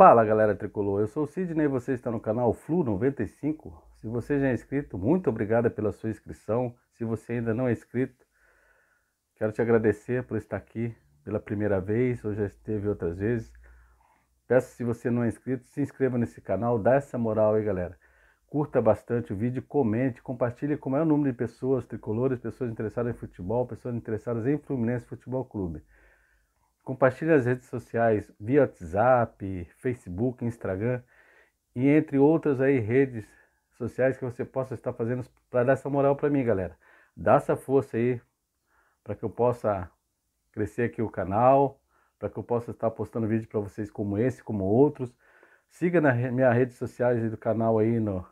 Fala galera tricolor, eu sou o Sidney e você está no canal Flu 95. Se você já é inscrito, muito obrigado pela sua inscrição. Se você ainda não é inscrito, quero te agradecer por estar aqui pela primeira vez ou já esteve outras vezes. Peço se você não é inscrito, se inscreva nesse canal, dá essa moral aí galera. Curta bastante o vídeo, comente, compartilhe com o maior número de pessoas tricolores, pessoas interessadas em futebol, pessoas interessadas em Fluminense Futebol Clube. Compartilhe as redes sociais via WhatsApp, Facebook, Instagram e entre outras aí redes sociais que você possa estar fazendo para dar essa moral para mim, galera. Dá essa força aí para que eu possa crescer aqui o canal, para que eu possa estar postando vídeo para vocês como esse, como outros. Siga nas minhas redes sociais do canal aí no,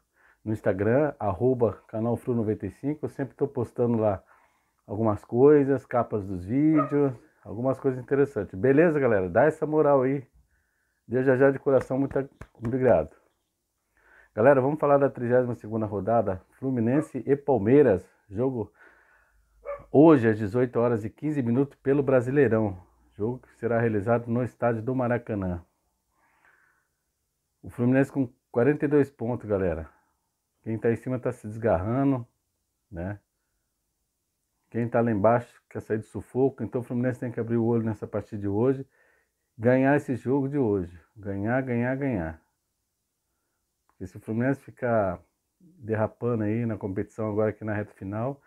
no Instagram, arroba canalfru95. Eu sempre estou postando lá algumas coisas, capas dos vídeos, algumas coisas interessantes. Beleza, galera? Dá essa moral aí. deu já de coração, muito obrigado. Galera, vamos falar da 32ª rodada, Fluminense e Palmeiras, jogo hoje às 18 horas e 15 minutos pelo Brasileirão, jogo que será realizado no estádio do Maracanã. O Fluminense com 42 pontos, galera. Quem tá em cima tá se desgarrando, né? Quem está lá embaixo quer sair do sufoco, então o Fluminense tem que abrir o olho nessa partida de hoje, ganhar esse jogo de hoje. Ganhar, ganhar, ganhar. Porque se o Fluminense ficar derrapando aí na competição agora aqui na reta final,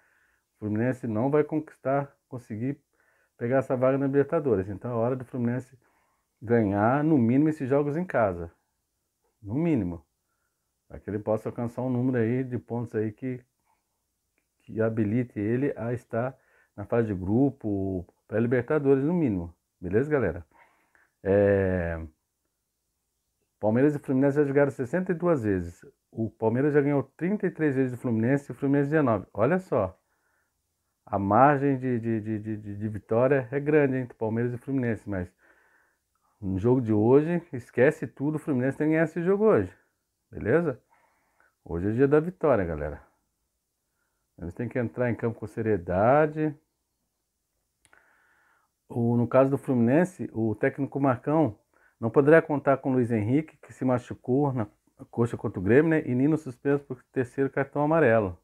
o Fluminense não vai conquistar, conseguir pegar essa vaga na Libertadores. Então é hora do Fluminense ganhar, no mínimo, esses jogos em casa. No mínimo. Para que ele possa alcançar um número aí de pontos aí que que habilite ele a estar na fase de grupo, para Libertadores no mínimo. Beleza, galera? É... Palmeiras e Fluminense já jogaram 62 vezes. O Palmeiras já ganhou 33 vezes do Fluminense e o Fluminense 19. Olha só. A margem de, de, de, de, de vitória é grande entre Palmeiras e Fluminense, mas no jogo de hoje, esquece tudo. O Fluminense tem que ganhar esse jogo hoje. Beleza? Hoje é dia da vitória, galera. Eles têm que entrar em campo com seriedade. O, no caso do Fluminense, o técnico Marcão não poderia contar com Luiz Henrique, que se machucou na coxa contra o Grêmio, né? e Nino suspenso por terceiro cartão amarelo.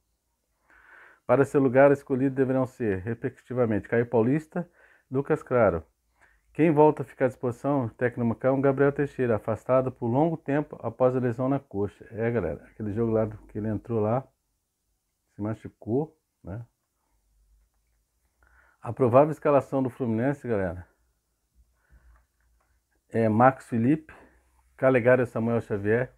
Para seu lugar escolhido deverão ser, respectivamente, Caio Paulista Lucas Claro. Quem volta a ficar à disposição, o técnico Macão, é Gabriel Teixeira, afastado por longo tempo após a lesão na coxa. É, galera, aquele jogo lá que ele entrou lá, se machucou, né? A provável escalação do Fluminense, galera, é Max Felipe, Calegário Samuel Xavier,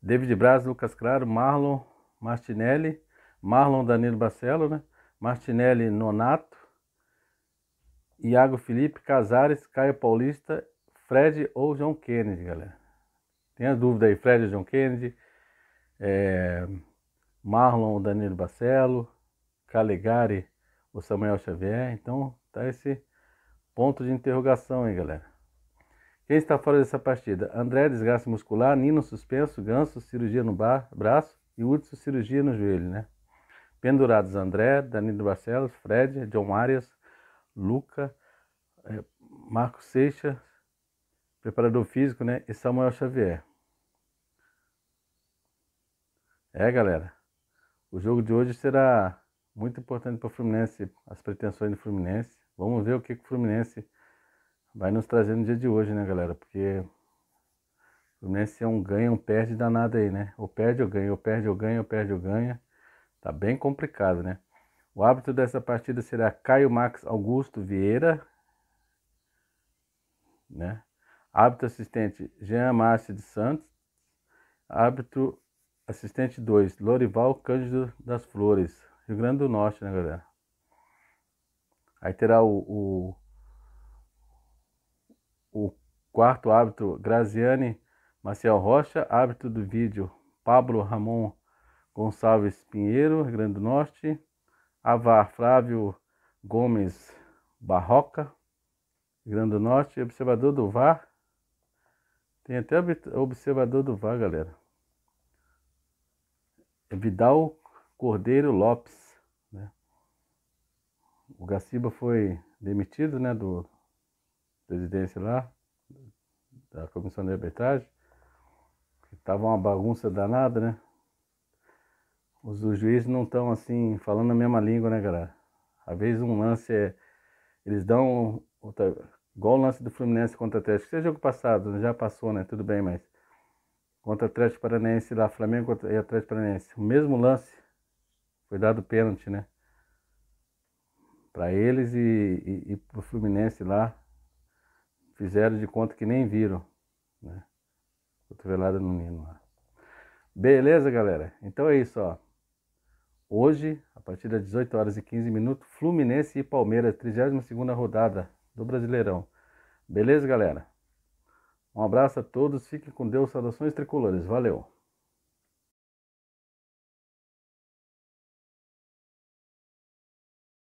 David Braz, Lucas Claro, Marlon Martinelli, Marlon Danilo Bacelo, né? Martinelli Nonato, Iago Felipe, Casares, Caio Paulista, Fred ou John Kennedy, galera. Tenha dúvida aí, Fred ou John Kennedy. É... Marlon, o Danilo Bacelo, Calegari, o Samuel Xavier. Então tá esse ponto de interrogação aí, galera. Quem está fora dessa partida? André, desgaste muscular, Nino, suspenso, Ganso, cirurgia no bar, braço e Hudson, cirurgia no joelho, né? Pendurados André, Danilo Barcelos, Fred, John Arias, Luca, é, Marcos Seixas, preparador físico, né? E Samuel Xavier. É, galera. O jogo de hoje será muito importante para o Fluminense, as pretensões do Fluminense. Vamos ver o que, que o Fluminense vai nos trazer no dia de hoje, né, galera? Porque o Fluminense é um ganha, um perde danado aí, né? Ou perde ou ganha, ou perde ou ganha, ou perde ou ganha. Tá bem complicado, né? O árbitro dessa partida será Caio Max Augusto Vieira, né? Árbitro assistente Jean Márcio de Santos. Árbitro Assistente 2, Lorival Cândido das Flores, Rio Grande do Norte, né, galera? Aí terá o, o, o quarto árbitro, Graziane Marcel Rocha, árbitro do vídeo, Pablo Ramon Gonçalves Pinheiro, Rio Grande do Norte, Avar Flávio Gomes Barroca, Rio Grande do Norte, observador do VAR, tem até observador do VAR, galera. É Vidal Cordeiro Lopes. Né? O Gaciba foi demitido né, do presidência lá, da comissão de arbitragem. Tava uma bagunça danada, né? Os, os juízes não estão assim, falando a mesma língua, né, galera? Às vezes um lance é. Eles dão. Outra, igual o lance do Fluminense contra o Atlético, que o passado, já passou, né? Tudo bem, mas contra o Atlético Paranaense lá, Flamengo e Atlético Paranaense. O mesmo lance, foi dado pênalti, né? Para eles e, e, e para o Fluminense lá, fizeram de conta que nem viram, né? Cotovelada no Nino lá. Beleza, galera? Então é isso, ó. Hoje, a partir das 18 horas e 15 minutos, Fluminense e Palmeiras, 32 segunda rodada do Brasileirão. Beleza, galera? Um abraço a todos, fiquem com Deus, saudações tricolores, valeu!